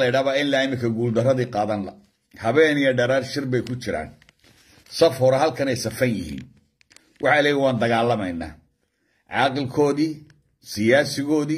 ladhaabaa ilaa imika guuldaradii qaadanla habeen iyo dharaar shir bay ku jiraan saf hore halkanay safan yihiin waxay leeyiin waan dagaalamaynaa caaqilkoodii siyaasigoodii